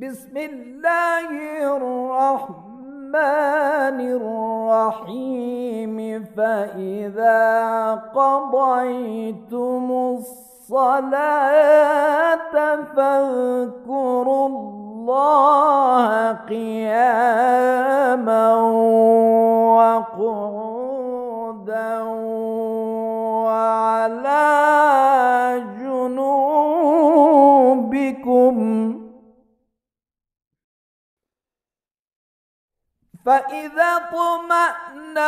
بسم الله الرحمن الرحيم فإذا قضيتم الصلاة فاذكروا الله قياما وقعودا وعلى جنوبكم فإذا اطمأننتم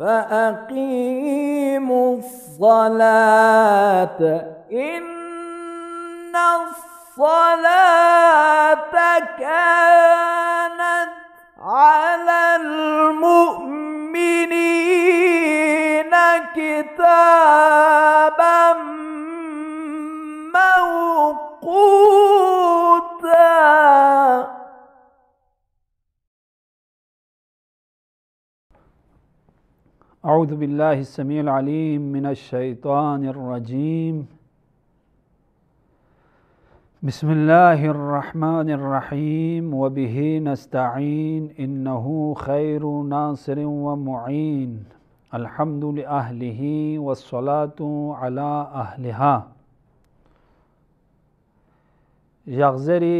فأقيموا الصلاة إن الصلاة كانت على المؤمنين كتابا موقوتا اعوذ باللہ السمیع العلیم من الشیطان الرجیم بسم اللہ الرحمن الرحیم وبه نستعین انه خیر ناصر ناصروں و معئین الحمد الصلاءتوں علاحہ یغزری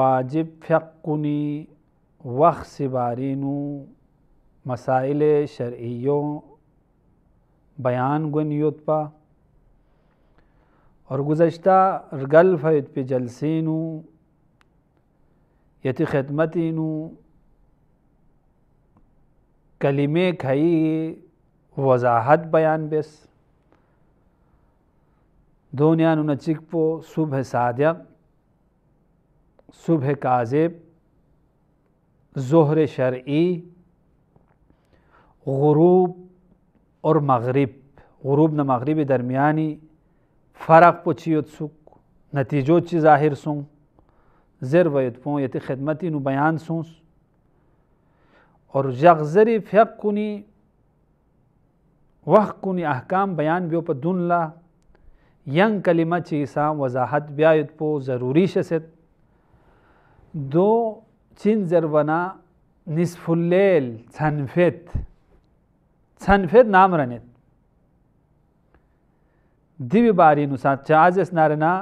واجب فقنی وخ سبارینو مسائل شرعیوں بیان گن یتپا اور گزشتہ فیت یوتپ جلسینو یتی خدمتینو کلمے کھئی وضاحت بیان بس دونیا نچک پو صبح صادق صبح کاذب زہر شرعی غروب اور مغرب غروب نه مغرب درمیانی فرق پوچیوت سوک نتیجو چی ظاهر سون زر وید پون یتی خدمتی نو بیان سونس اور جغزری فیق کنی وخت کنی احکام بیان بیو په دون لا ینگ کلمه چی سام وضاحت بیاید پو ضروری شست دو چین زرونا نصف اللیل تنفت سنفید نام رنید دیو باری چاز چازس نارنا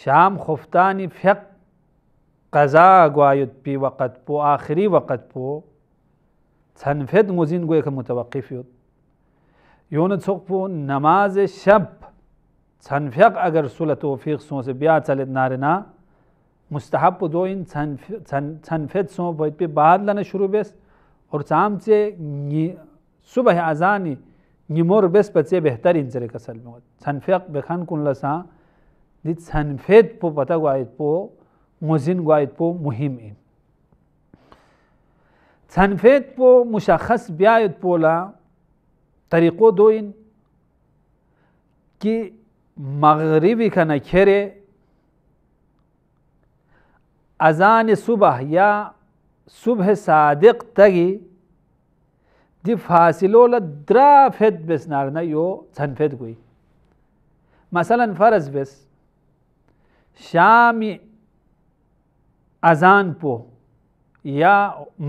شام خفتانی فق قضا گوایت پی وقت پو آخری وقت پو موزین گوی که متوقف یود یون چک پو نماز شب سنفق اگر سول توفیق سو سے بیا چلت نارنا مستحب پو دو ان سھنفید سو بعد لنا شروع بیس اور چام سے صبح اذان نمور بس پچے بہتر ان سر قسلم سنفیق بح خان کن اللہ دیت صنفیت پو پتہ گوا پو مذن گوات پو مہم این سنفید پو مشخص بیات پولا طریقو دو این کی مغربی کنا کھرے اذان صبح یا صبح صادق تگی دی فاصلو له درا فد بس نارنه یو چند فد گوی مثلا فرض بس شام اذان پو یا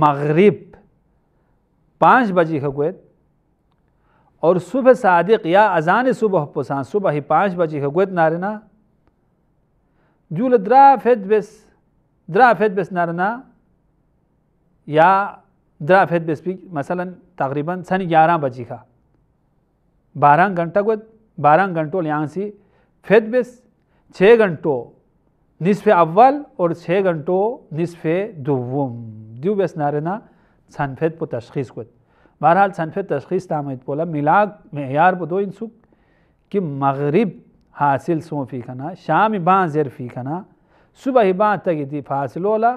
مغرب پانچ بجی خگوید اور صبح صادق یا اذان صبح پسان صبح پانچ بجی خگوید نارنا جول درا فد بس درا فد بس نارنا یا درافت بس فی مثلاً تقریباً سن گیارہ بجے کا بارہ گھنٹہ کو بارہ گھنٹوں سے فید بس چھ گھنٹوں نصف اول اور چھ گھنٹوں نصف دوم دیو بیس نارنا سنفید پو تشخیص کو بہرحال سنفید تشخیص تعمت پولا ملاق معیار دو انسک کہ مغرب حاصل سو فی کنا شام باں زیر فی کنا صبح ہی باں تک دی فاصل اولا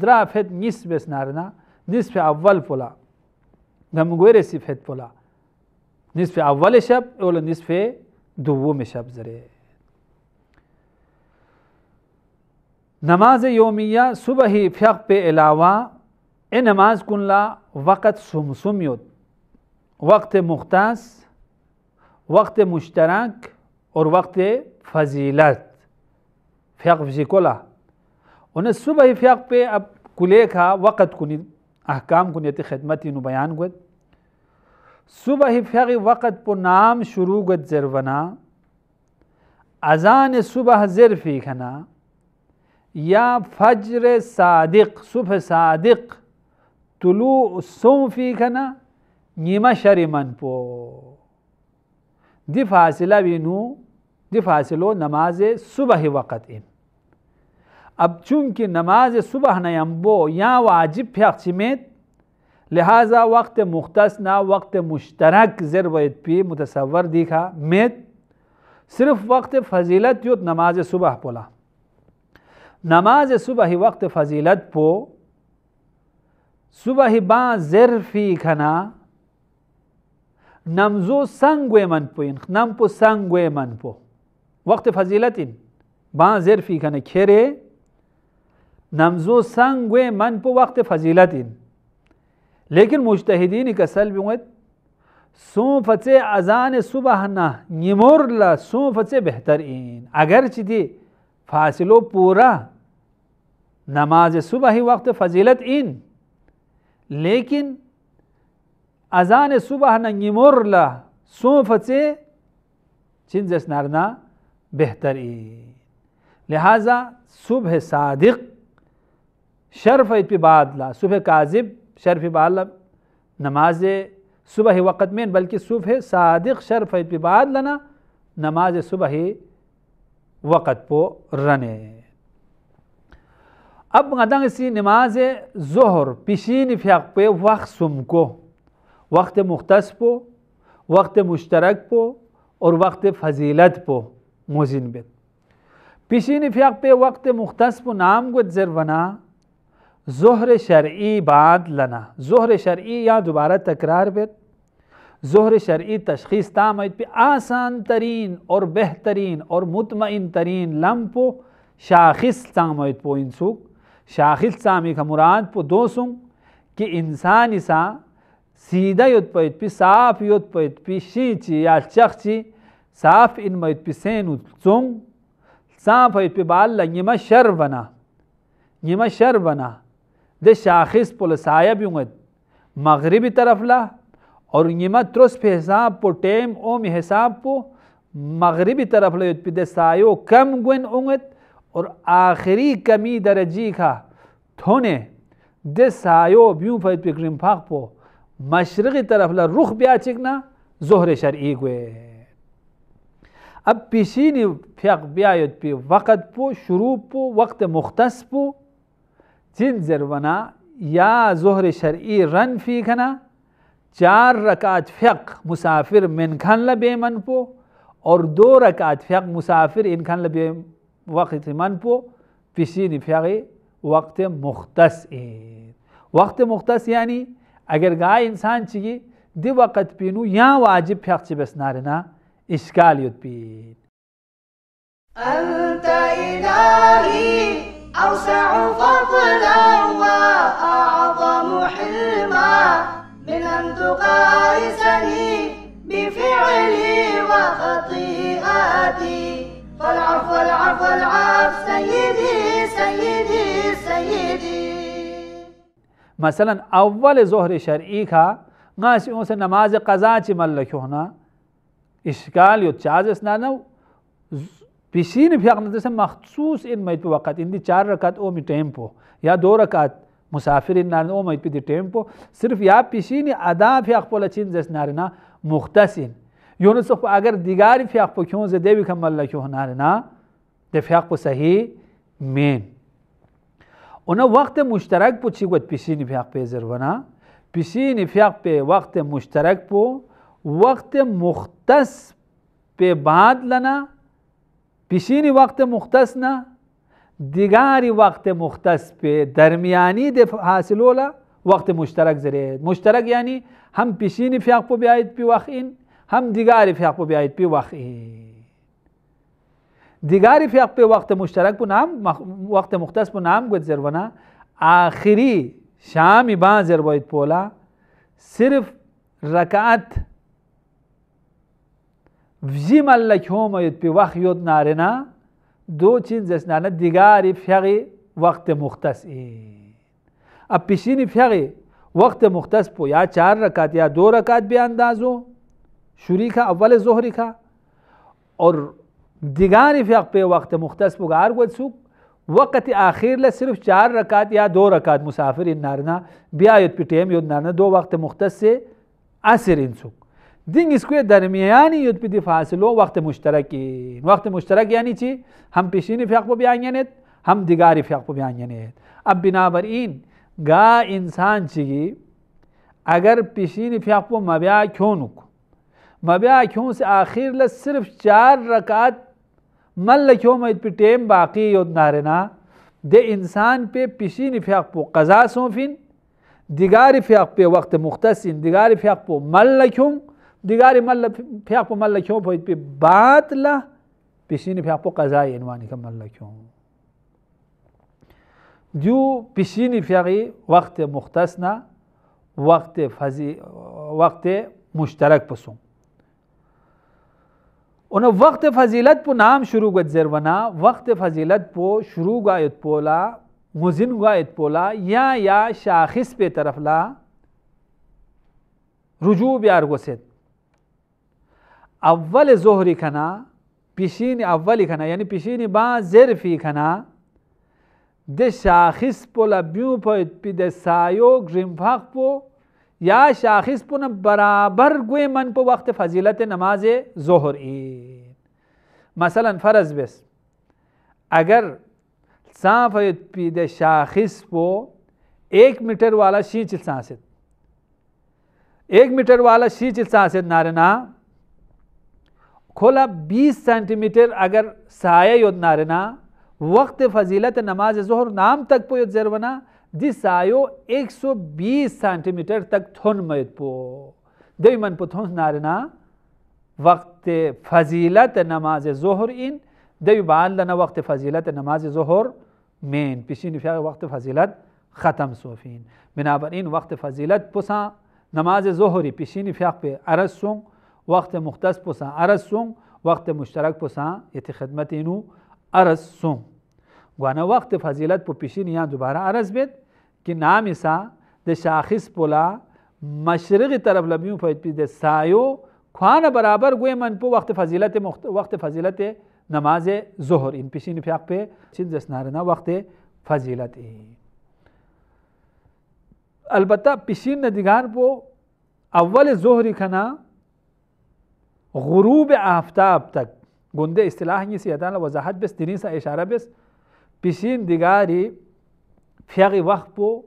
ڈرافید نصف بس نارنا نصف اول پولا در مگویر سفحت فلا نصف اول شب اول نصف دوم شب زره نماز یومیه صبحی فیق به علاوه این نماز کنلا وقت سمسمیت وقت مختص وقت مشترک اور وقت فضیلت فیق فزیکولا کلا انہیں صبح فیق پہ اب کلے کا وقت کنید احکام کنیت خدمتی نو بیان گوید صبح فیغی وقت پو نام شروع گوید زرونا اذان صبح زرفی کنا یا فجر صادق صبح صادق طلوع صوفی کنا نیمه شری من پو دی فاصله بینو دی فاصلو نماز صبح وقت این اب چونکہ نماز صبح نیم بو یا واجب عاجب چمیت لہذا وقت نہ وقت مشترک زر پی متصور دیکھا میت صرف وقت فضیلت یوت نماز صبح پولا نماز صبح ہی وقت فضیلت پو صبح ہی باں زر فی کھنا نمزو سنگوے من پو نم پو سنگوے من پو وقت فضیلت ان باں زر فی کھنا کھیرے نمزو سنگ من په وقت فضیلت این لیکن مجتهدینی که سلبی اومد سون فته اذان صبح نه نیمور لا سون فته بهتر این اگر چی دی فاصلو پورا نماز صبحی وقت فضیلت این لیکن اذان صبح نه نیمور لا سون فته چین زس نرنا بهتر این لہذا صبح صادق شرف اتبادلہ صبح کاذب شرف ببادل نماز صبح وقت میں بلکہ صبح صادق شرف اتبادل لنا نماز صبح وقت پو رنے اب اسی نماز ظہر پیشین فیق پہ وقت سم کو وقت مختص پو وقت مشترک پو اور وقت فضیلت پو بیت پیشین فیق پہ وقت مختص پو نام گت ذربنا ظہر شرعی بعد لنا ظہر شرعی یا دوبارہ تکرار بیت ظہر شرعی تشخیص تامید پہ آسان ترین اور بہترین اور مطمئن ترین لمپو شاخص تامت پو انسوک شاخص کا مراد پو دو سن کہ انسانی پیت پی صاف یوت پیت پی شی چی یا چخ چی صاف ان مید پی سین سونگ صاف ات پی بال میں شر بنا یہ شر بنا şahıs polisaya büyünged. Mağribi tarafla Ornyima tros pe hesap po tem om hesap po مغربی طرف لیت پی دستایو کم گوین اونگت اور آخری کمی درجی کا تھونے دستایو بیون فیت پی کریم پاک پو مشرقی طرف لی رخ بیا چکنا ظهر شرعی گوی اب پیشینی پیاق بیایت پی وقت پو شروع پو وقت مختص پو جن زر یا ظہر شرعی رن فی کھنا چار رکات فق مسافر من کھن لبے من پو اور دو رکات فق مسافر ان کھن لبے وقت من پو پسین فق وقت مختص عر وقت مختص یعنی اگر گائے انسان دی وقت پینو یا واجب فق چی بس نارنا پین انت الہی أوسع فضلا وأعظم حلما من أن تقايسني بفعلي وخطيئاتي فالعفو العفو العفو سيدي سيدي سيدي مثلا اول ظهر شرعي کا ناس يوم سے نماز قضاء چی مل لکھو نا اشکال یو چاز اسنا نو Pisini fiyaknadırsa mahsus inmayıp bir vakit. İndi çar rakat o mi tempo. Ya do rakat مسافرین نارنه اومید په دې ټیم په صرف یا پیشینی ادا فی خپل چین زس نارنه مختصین یونس خو اگر دیگر فی خپل کیون زده وی کمل که نارنه د فی خپل صحیح مین اونا وقت مشترک په چی ګوت پیشینی فی خپل زرونه پیشینی فی خپل وقت مشترک په وقت مختص به بعد لنا پیشینی وقت مختص نه دیگری وقت مختص به درمیانی حاصلولا وقت مشترک زرید مشترک یعنی هم پیشینی فیق پو بیاید پی وقت این هم دیگری فیق پو بیاید پی وقت این دیگری فیق پی وقت مشترک پو نام مخ... وقت مختص پو نام گوید زرونا آخری شامی بان زروید پولا صرف رکعت مل کیوں وقت یود نارینا دو چینانہ دیگاری فیغی وقت مختص اب پیشینی فیغی وقت مختص پو یا چار رکعت یا دو رکعت بے اندازو شوری کھا اول ظہری کھا اور دیگاری فیغ پہ وقت مختص پو گار گوید سوک وقت آخر لے صرف چار رکعت یا دو رکعت نارنا نارینا بیاہیت پی ٹیم یود نارنا دو وقت مختص سے اثر ان سوک دینگیز کوی درمیانی یود بدی فاصله وقت مشترکی وقت مشترک یعنی چی هم پیشین فقه رو بیانید هم دیگاری فقه رو بیانید اب بنابراین گا انسان چی اگر پیشین فقه رو مبیا کیونک مبیا کیون سے آخر لس صرف چار رکعت مل کیوں مید پی ٹیم باقی یود نارنا دے انسان پہ پیشین فقه پو قضا سوفین دیگاری فقه پہ وقت مختصین دیگاری فقه پو مل کیوں دیگر مل فیاپ و مل پوید پی بات لا پسین فیاپ و انوانی کا مل کیوں دیو پسین فاقی وقت مختصنا وقت فضی وقت مشترک پسوں انہیں وقت فضیلت پو نام شروع زیرونا وقت فضیلت پو شروع گا ایت پولا مزن گا ایت پولا یا یا شاخص پہ طرف لا رجوع بیار یارگوست اول ظهری کنه پیشین اولی کنه یعنی پیشین با زرفی کنه ده شاخص پولا بیو پاید پی سایو سایو فاق پو یا شاخص پو برابر گوی من پو وقت فضیلت نماز ظهر این مثلا فرض بس اگر صاف پی د شاخص پو ایک میٹر والا شیچل سانسید ایک میٹر والا چل سانسد نارنا کھولا بیس سینٹی میٹر اگر سایہ یود نارنا وقت فضیلت نماز زہر نام تک پو یود زیرونا دی سایو ایک سو بیس سینٹی میٹر تک تھن مید پو دوی من پو تھن نارنا وقت فضیلت نماز ظہر ان بان لنا وقت فضیلت نماز زہر مین پیشین فیاغ وقت فضیلت ختم صوفین بنابراین وقت فضیلت پسا نماز ظہری پیشین فیاغ پہ ارس سنگ وقت مختص پسن عرض وقت مشترک پسن یعنی خدمت اینو عرض سوم گوانه وقت فضیلت پو پیشین یا دوباره عرض بید که نامیسا ده شاخص پولا مشرق طرف لبیون پاید پید ده سایو کھانا برابر گوی من پو وقت فضیلت مخت... وقت فضیلت نماز ظهر این پیشین پیاق پی چین دسنارنا وقت فضیلت ای البته پیشین ندگار پو اول ظهری کنا غروب آفتاب تک گنده اصطلاح نیست یادان وضاحت بس دینی سا اشاره بس پیشین دیگاری فیاقی وقت پو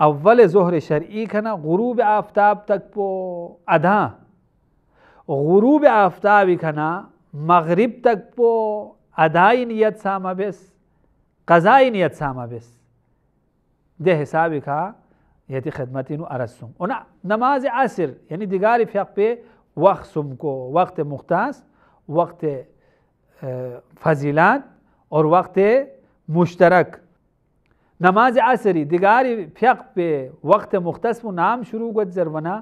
اول ظهر شرعی کنه غروب آفتاب تک پو ادا غروب آفتابی کنه مغرب تک پو ادای نیت سامه بس قضای نیت سامه بس ده حسابی که یتی خدمتی نو ارسوم اونا نماز عصر یعنی دیگاری فیاق پی وقت سم کو وقت مختص وقت فضیلات اور وقت مشترک نماز عصری دیگر فق پہ وقت مختص و نام شروع زرونا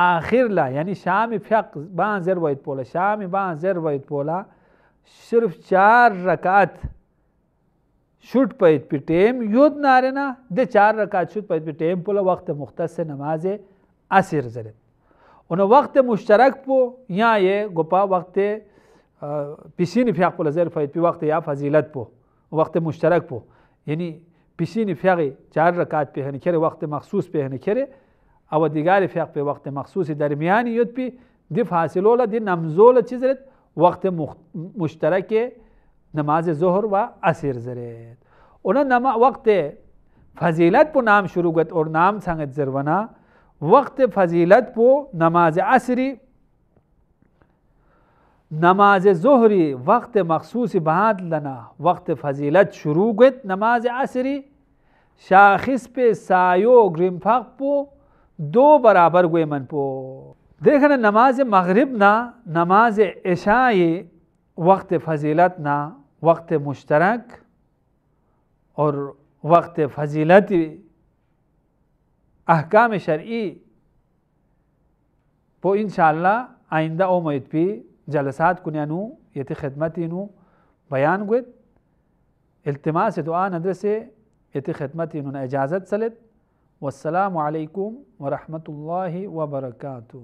آخر لا یعنی شام فق باں وید پولا شام باں زر وید پولا صرف چار رکعت شٹ پیت پہ ٹیم یود نارے نا دے چار رکعت پیت پی ٹیم پولا وقت مختص سے نماز عصر ذر اونا وقت مشترک پو یا یہ گپا وقت پسین فیاق پو لزیر فاید پی وقت یا فضیلت پو وقت مشترک پو یعنی پسین فیاقی چار رکات پیهنی ہیں وقت مخصوص پیهنی ہے او دیگر فیاق پی وقت مخصوص درمیانی یود پی دی فاصلولا دی نمزولا چیز رد وقت مشترک نماز ظہر و اثر زرید اونا نما وقت فضیلت پو نام شروع گت اور نام سنگت زرونا وقت فضیلت پو نماز عصری نماز ظہری وقت مخصوص بہات لنا وقت فضیلت شروع گت نماز عصری شاخص پہ گرم فق پو دو برابر گوئے من پو دیکھنا نماز مغرب نا نماز عشائی وقت فضیلت نا وقت مشترک اور وقت فضیلت احکام شرعی پو ان شاء الله مید پی جلسات یتی خدمتی نو بیان گوید التماس ندرسے یتی خدمتی نو اجازت سلید والسلام عليكم ورحمة الله وبركاته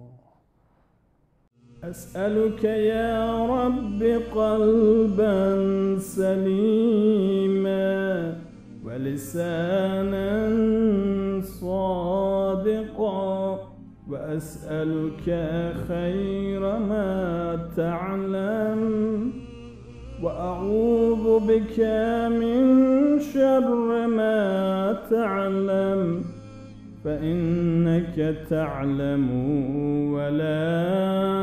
أسألك يا رب قلبا سليما ولسانا صادقا وأسألك خير ما تعلم وأعوذ بك من شر ما تعلم فإنك تعلم ولا